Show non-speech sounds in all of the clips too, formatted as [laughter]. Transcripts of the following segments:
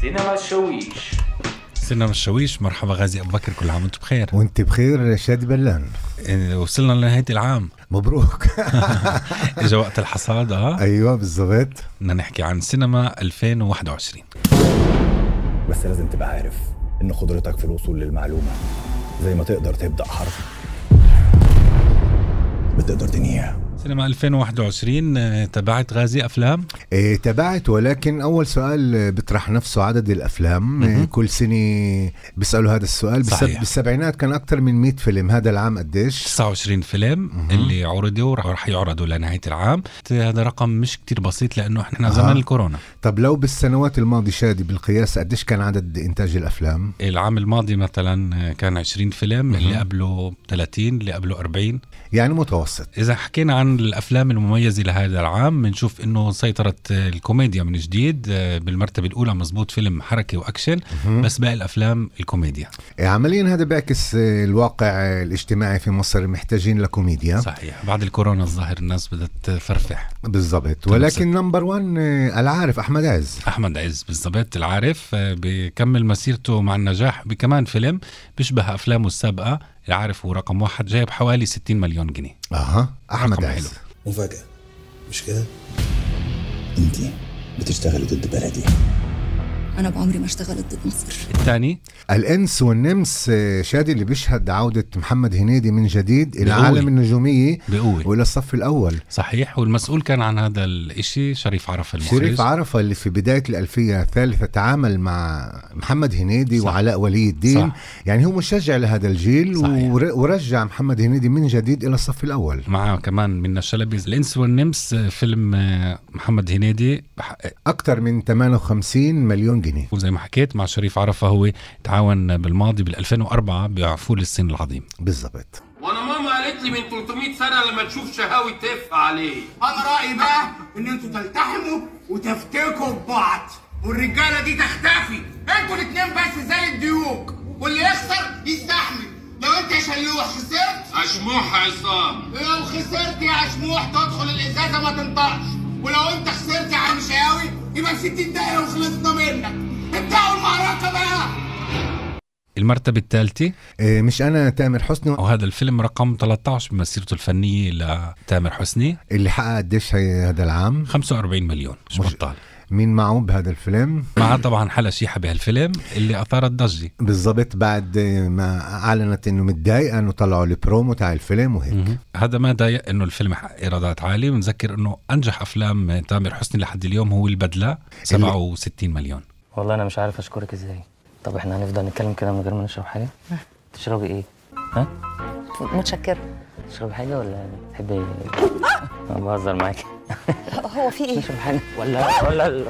سينما الشويش سينما الشويش مرحبا غازي ابو بكر كل عام وانتم بخير وانت بخير شادي بلان وصلنا لنهايه العام مبروك [laughs] اجى وقت الحصاد اه ايوه بالظبط بدنا نحكي عن سينما 2021 بس لازم تبقى عارف ان قدرتك في الوصول للمعلومه زي ما تقدر تبدا حرف بتقدر تنهيها سينما 2021 آه، تابعت غازي افلام؟ ايه تابعت ولكن اول سؤال بيطرح نفسه عدد الافلام إيه، م-م. كل سنه بيسالوا هذا السؤال صحيح. بالسبعينات كان اكثر من 100 فيلم هذا العام قديش؟ 29 فيلم م-م. اللي عرضوا وراح يعرضوا لنهايه العام هذا رقم مش كتير بسيط لانه احنا آه. زمن الكورونا طب لو بالسنوات الماضيه شادي بالقياس قديش كان عدد انتاج الافلام؟ العام الماضي مثلا آه، كان 20 فيلم م-م. اللي قبله 30 اللي قبله 40 يعني متوسط اذا حكينا عن عن الافلام المميزه لهذا العام بنشوف انه سيطرت الكوميديا من جديد آه، بالمرتبه الاولى مزبوط فيلم حركه واكشن بس باقي الافلام الكوميديا إيه، عمليا هذا بيعكس آه، الواقع الاجتماعي في مصر محتاجين لكوميديا صحيح بعد الكورونا الظاهر الناس بدها تفرفح بالضبط ولكن نمبر 1 آه، العارف احمد عز احمد عز بالضبط العارف بكمل مسيرته مع النجاح بكمان فيلم بيشبه افلامه السابقه يعرفه رقم واحد جايب حوالي 60 مليون جنيه اها احمد عز مفاجاه مش كده انت بتشتغلي ضد بلدي انا بعمري ما اشتغلت ضد مصر الثاني الانس والنمس آه، شادي اللي بيشهد عوده محمد هنيدي من جديد الى عالم النجوميه بقوة. والى الصف الاول صحيح والمسؤول كان عن هذا الشيء شريف عرفه المخرج شريف عرفه اللي في بدايه الالفيه الثالثه تعامل مع محمد هنيدي صح. وعلاء ولي الدين صح. يعني هو مشجع لهذا الجيل صحيح. ورجع محمد هنيدي من جديد الى الصف الاول مع كمان من الشلبي الانس والنمس آه، فيلم آه، محمد هنيدي اكثر من 58 مليون جنيه وزي ما حكيت مع شريف عرفه هو تعاون بالماضي بال 2004 بعفول السن العظيم بالظبط وانا ماما قالت لي من 300 سنه لما تشوف شهاوي تف عليه انا رايي بقى ان انتوا تلتحموا وتفتكوا ببعض والرجاله دي تختفي انتوا الاثنين بس زي الديوك واللي يخسر يستحمل لو انت يا شلوح خسرت اشموح يا عصام لو خسرت يا اشموح تدخل الازازه ما تنطقش ولو انت خسرت يا عم شاوي يبقى 60 دقيقة وخلصنا منك المعركة بقى المرتبة الثالثة إيه، مش أنا تامر حسني وهذا الفيلم رقم 13 بمسيرته الفنية لتامر حسني اللي حقق قديش هذا العام؟ 45 مليون مش, مش بطال مين معه بهذا الفيلم معه طبعا حلا شيحة بهالفيلم اللي اثارت ضجه بالضبط بعد ما اعلنت انه متضايقه انه طلعوا البرومو تاع الفيلم وهيك هذا ما ضايق انه الفيلم حقق ايرادات عاليه بنذكر انه انجح افلام تامر حسني لحد اليوم هو البدله 67 مليون والله انا مش عارف اشكرك ازاي طب احنا هنفضل نتكلم كده من غير ما نشرب حاجه اه. تشربي ايه ها؟ متشكرة تشرب حاجة ولا تحبي آه! أنا بهزر معاكي هو في ايه؟ تشرب حاجة ولا ولا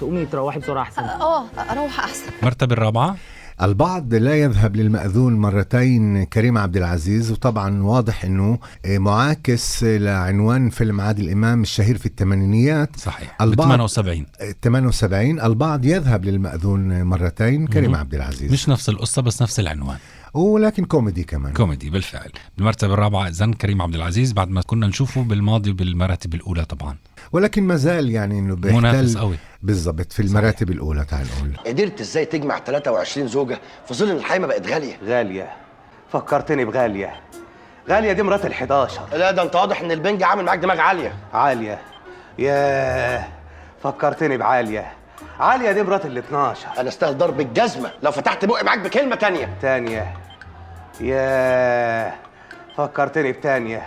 تقومي تروحي بسرعة أحسن اه, آه، أروح أحسن المرتبة الرابعة البعض لا يذهب للمأذون مرتين كريم عبد العزيز وطبعا واضح انه معاكس لعنوان فيلم عادل امام الشهير في الثمانينيات صحيح البعض 78 78 البعض يذهب للمأذون مرتين كريم عبد العزيز مش نفس القصة بس نفس العنوان ولكن كوميدي كمان كوميدي بالفعل بالمرتبة الرابعة إذن كريم عبد العزيز بعد ما كنا نشوفه بالماضي بالمراتب الأولى طبعا ولكن ما زال يعني انه بيحتل منافس قوي بالظبط في المراتب صحيح. الاولى تعال نقول قدرت ازاي تجمع 23 زوجه في ظل ان الحياه ما بقت غاليه غاليه فكرتني بغاليه غاليه دي مرات ال11 لا ده انت واضح ان البنج عامل معاك دماغ عاليه عاليه ياه فكرتني بعاليه عاليه دي مرات ال12 انا استاهل ضرب الجزمه لو فتحت بقي معاك بكلمه تانية تانية ياه فكرتني بتانية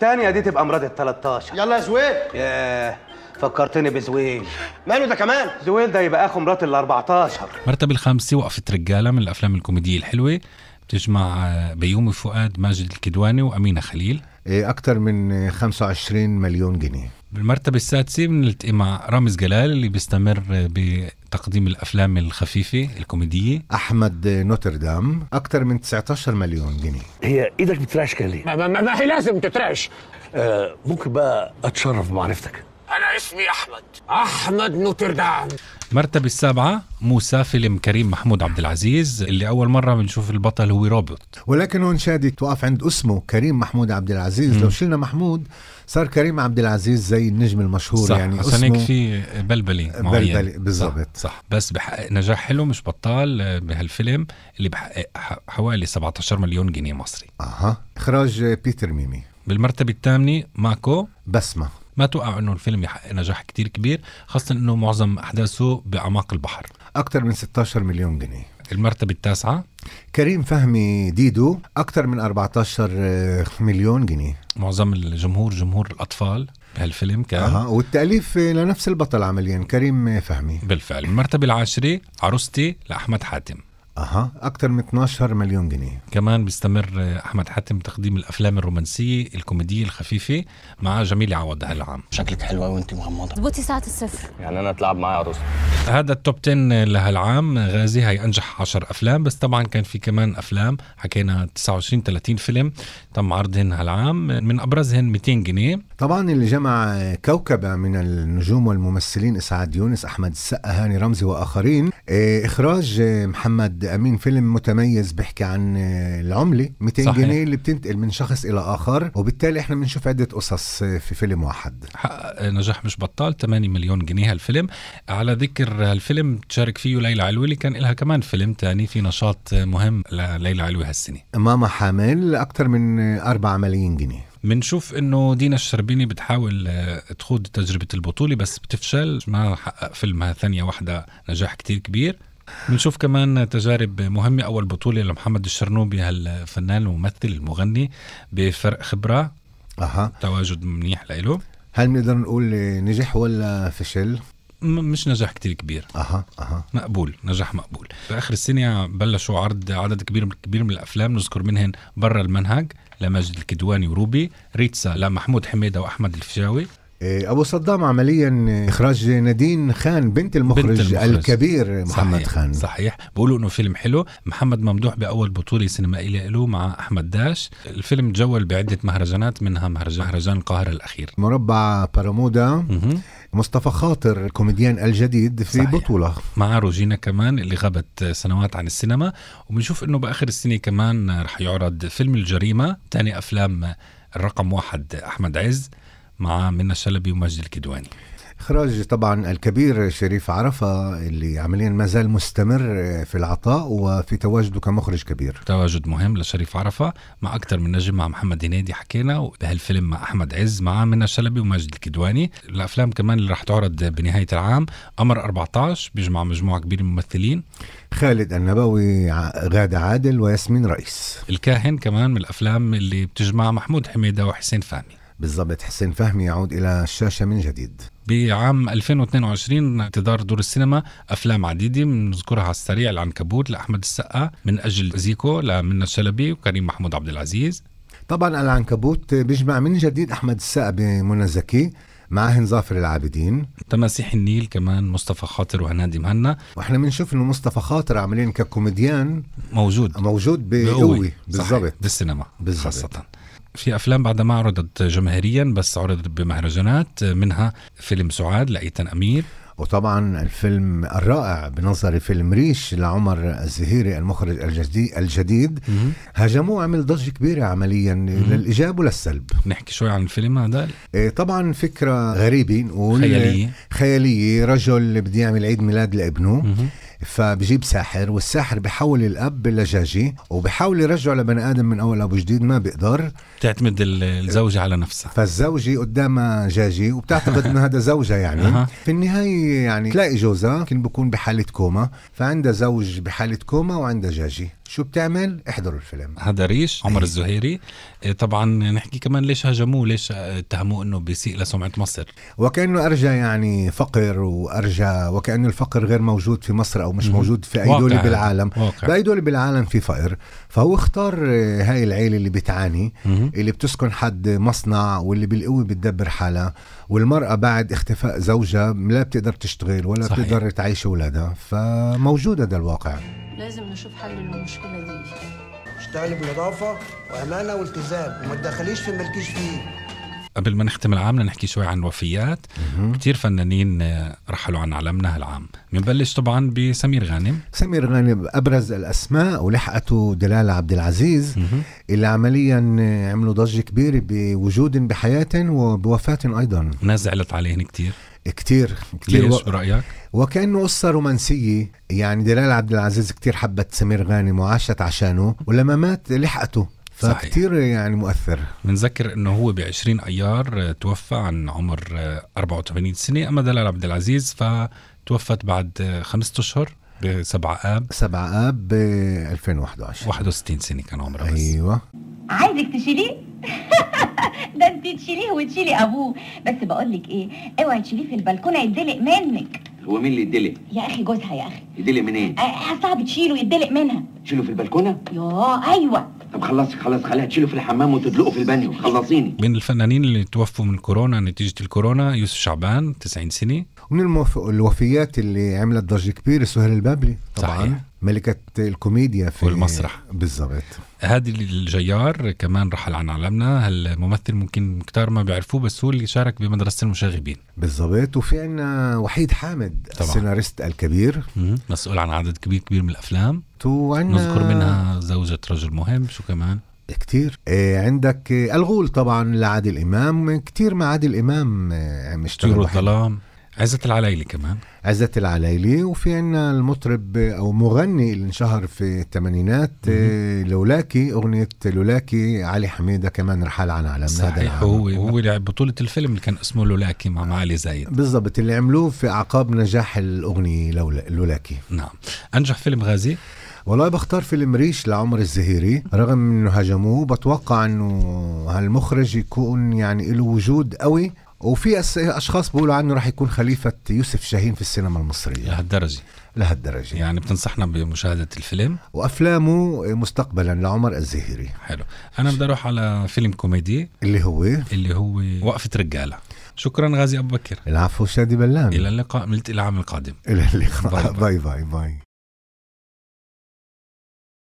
تانية دي تبقى مراد ال 13 يلا يا زويل ياه فكرتني بزويل ماله ده كمان زويل ده يبقى اخو مرات ال 14 المرتبة الخامسة وقفة رجالة من الافلام الكوميدية الحلوة بتجمع آه، بيومي فؤاد ماجد الكدواني وامينه خليل إيه، أكثر من 25 آه، مليون جنيه بالمرتبة السادسة بنلتقي مع رامز جلال اللي بيستمر آه، ب تقديم الافلام الخفيفه الكوميديه احمد نوتردام اكثر من 19 مليون جنيه هي ايدك بترعش كان ليه؟ ما, ما, ما هي لازم تترعش آه ممكن بقى اتشرف بمعرفتك أنا اسمي أحمد أحمد نوتردام مرتبة السابعة موسى فيلم كريم محمود عبد العزيز اللي أول مرة بنشوف البطل هو روبوت ولكن هون شادي توقف عند اسمه كريم محمود عبد العزيز م. لو شلنا محمود صار كريم عبد العزيز زي النجم المشهور صح. يعني عشان هيك في بلبلي معين بلبلي بالضبط صح. صح بس بحقق نجاح حلو مش بطال آه، بهالفيلم اللي بحقق آه، حوالي 17 مليون جنيه مصري اها اخراج آه، بيتر ميمي بالمرتبة الثامنة ماكو بسمة ما توقع انه الفيلم يحقق نجاح كتير كبير خاصه انه معظم احداثه باعماق البحر اكثر من 16 مليون جنيه المرتبة التاسعة كريم فهمي ديدو أكثر من 14 آه، مليون جنيه معظم الجمهور جمهور الأطفال بهالفيلم كان أه. والتأليف لنفس البطل عمليا كريم فهمي بالفعل المرتبة العاشرة عروستي لأحمد حاتم اها اكثر من 12 مليون جنيه كمان بيستمر احمد حاتم تقديم الافلام الرومانسيه الكوميديه الخفيفه مع جميله عوض هالعام شكلك حلوه وانت مغمضه ضبطي ساعه الصفر يعني انا اتلعب معي عروسه هذا التوب 10 لهالعام غازي هي انجح 10 افلام بس طبعا كان في كمان افلام حكينا 29 30 فيلم تم عرضهن هالعام من ابرزهن 200 جنيه طبعا اللي جمع كوكبه من النجوم والممثلين اسعاد يونس احمد السقا هاني رمزي واخرين إيه، اخراج إيه، محمد امين فيلم متميز بيحكي عن إيه، العمله 200 صحيح. جنيه اللي بتنتقل من شخص الى اخر وبالتالي احنا بنشوف عده قصص في فيلم واحد حقق نجاح مش بطال 8 مليون جنيه هالفيلم على ذكر هالفيلم تشارك فيه ليلى علوي اللي كان لها كمان فيلم تاني في نشاط مهم لليلى علوي هالسنه ماما حامل اكثر من 4 ملايين جنيه بنشوف انه دينا الشربيني بتحاول آه، تخوض تجربه البطوله بس بتفشل ما حقق فيلمها ثانيه واحده نجاح كتير كبير بنشوف كمان تجارب مهمة أول بطولة لمحمد الشرنوبي هالفنان الممثل المغني بفرق خبرة أها تواجد منيح لإله هل بنقدر نقول نجح ولا فشل؟ مش نجاح كتير كبير اها اها مقبول نجاح مقبول في اخر السنه بلشوا عرض عدد كبير كبير من الافلام نذكر منهن برا المنهج لمجد الكدواني وروبي ريتسا لمحمود حميده واحمد الفجاوي آه، ابو صدام عمليا آه، اخراج نادين خان بنت المخرج, بنت المخرج. الكبير محمد صحيح. خان صحيح بقولوا انه فيلم حلو محمد ممدوح باول بطوله سينمائيه له مع احمد داش الفيلم تجول بعده مهرجانات منها مهرجان مهرجان القاهره الاخير مربع بارامودا مصطفى خاطر الكوميديان الجديد في صحيح. بطوله مع روجينا كمان اللي غابت سنوات عن السينما وبنشوف انه باخر السنه كمان رح يعرض فيلم الجريمه ثاني افلام الرقم واحد احمد عز مع منى الشلبي ومجد الكدواني اخراج طبعا الكبير شريف عرفه اللي عمليا ما زال مستمر في العطاء وفي تواجده كمخرج كبير تواجد مهم لشريف عرفه مع اكثر من نجم مع محمد هنيدي حكينا وبهالفيلم مع احمد عز مع منى شلبي وماجد الكدواني الافلام كمان اللي راح تعرض بنهايه العام امر 14 بيجمع مجموعه كبيره من الممثلين خالد النبوي غادة عادل وياسمين رئيس الكاهن كمان من الافلام اللي بتجمع محمود حميده وحسين فهمي بالضبط حسين فهمي يعود إلى الشاشة من جديد بعام 2022 اعتذار دور السينما افلام عديده بنذكرها على السريع العنكبوت لاحمد السقا من اجل زيكو لمنى الشلبي وكريم محمود عبد العزيز طبعا العنكبوت بيجمع من جديد احمد السقا بمنى زكي معاهن ظافر العابدين تماسيح النيل كمان مصطفى خاطر وهنادي مهنا واحنا بنشوف انه مصطفى خاطر عمليا ككوميديان موجود موجود بقوه بالضبط بالسينما بالزبط. خاصه في افلام بعد ما عرضت جماهيريا بس عرضت بمهرجانات منها فيلم سعاد لايتن امير وطبعا الفيلم الرائع بنظري فيلم ريش لعمر الزهيري المخرج الجديد الجديد هاجموه عمل ضجه كبيره عمليا للايجاب وللسلب نحكي شوي عن الفيلم هذا إيه، طبعا فكره غريبه نقول خياليه خياليه رجل بده يعمل عيد ميلاد لابنه فبجيب ساحر والساحر بحول الاب لجاجي وبحاول يرجعه لبني ادم من اول ابو جديد ما بيقدر بتعتمد الزوجه على نفسها فالزوجه قدامها جاجي وبتعتقد انه هذا زوجها يعني في النهايه يعني تلاقي جوزها يمكن بكون بحاله كوما فعندها زوج بحاله كوما وعندها جاجي شو بتعمل؟ احضروا الفيلم هذا ريش عمر إيه. الزهيري إيه، طبعا نحكي كمان ليش هاجموه ليش اتهموه انه بيسيء لسمعة مصر وكأنه ارجى يعني فقر وارجى وكأنه الفقر غير موجود في مصر او مش موجود في اي دولة بالعالم واقع. باي دولة بالعالم في فقر فهو اختار هاي العيلة اللي بتعاني اللي بتسكن حد مصنع واللي بالقوة بتدبر حالها والمرأة بعد اختفاء زوجها لا بتقدر تشتغل ولا صحيح. بتقدر تعيش اولادها فموجود هذا الواقع لازم نشوف حل للمشكله دي اشتغلي بنظافه وامانه والتزام وما تدخليش في مالكيش فيه قبل ما نختم العام نحكي شوي عن وفيات كثير فنانين رحلوا عن عالمنا هالعام بنبلش طبعا بسمير غانم سمير غانم ابرز الاسماء ولحقته دلال عبد العزيز اللي عمليا عملوا ضجه كبيره بوجود بحياه وبوفاه ايضا ناس زعلت عليهن كثير كتير كتير و... رأيك؟ وكأنه قصة رومانسية يعني دلال عبد العزيز كتير حبت سمير غانم وعاشت عشانه ولما مات لحقته فكتير صحيح. يعني مؤثر بنذكر انه هو ب 20 ايار توفى عن عمر 84 سنه اما دلال عبد العزيز فتوفت بعد خمسة اشهر ب 7 اب 7 اب ب 2021 61 سنه كان عمرها بس ايوه عايزك تشيليه [laughs] ده انت تشيليه وتشيلي ابوه بس بقول لك ايه اوعي تشيليه في البلكونه يتدلق منك هو مين اللي يتدلق يا اخي جوزها يا اخي يتدلق منين ايه آه صعب تشيله يتدلق منها تشيله في البلكونه ياه ايوه طب خلصي خلاص خليها تشيله في الحمام وتدلقه في البانيو خلصيني من الفنانين اللي توفوا من الكورونا نتيجه الكورونا يوسف شعبان 90 سنه ومن الوفيات اللي عملت ضجه كبيره سهيل البابلي طبعا صحيح. ملكة الكوميديا في والمسرح بالضبط هادي الجيار كمان رحل عن عالمنا هالممثل ممكن كتار ما بيعرفوه بس هو اللي شارك بمدرسة المشاغبين بالضبط وفي عنا وحيد حامد طبعا. السيناريست الكبير مسؤول عن عدد كبير كبير من الأفلام وعنا نذكر منها زوجة رجل مهم شو كمان كتير إيه عندك الغول طبعا لعادل امام كتير مع عادل امام آه عم يشتغل طيور الظلام عزة العلايلي كمان عزة العلايلي وفي عنا المطرب او مغني اللي انشهر في الثمانينات لولاكي اغنيه لولاكي علي حميده كمان رحال عن عالمنا صحيح هو هو لعب بطوله الفيلم اللي كان اسمه لولاكي مع معالي زايد بالضبط اللي عملوه في اعقاب نجاح الاغنيه لولاكي نعم انجح فيلم غازي والله بختار فيلم ريش لعمر الزهيري رغم انه هجموه بتوقع انه هالمخرج يكون يعني له وجود قوي وفي اشخاص بيقولوا عنه راح يكون خليفه يوسف شاهين في السينما المصريه لهالدرجه لهالدرجه يعني بتنصحنا بمشاهده الفيلم وافلامه مستقبلا لعمر الزهيري حلو انا بدي اروح على فيلم كوميدي اللي هو اللي هو وقفه رجاله شكرا غازي ابو بكر العفو شادي بلان الى اللقاء من العام القادم الى اللقاء باي باي باي, باي.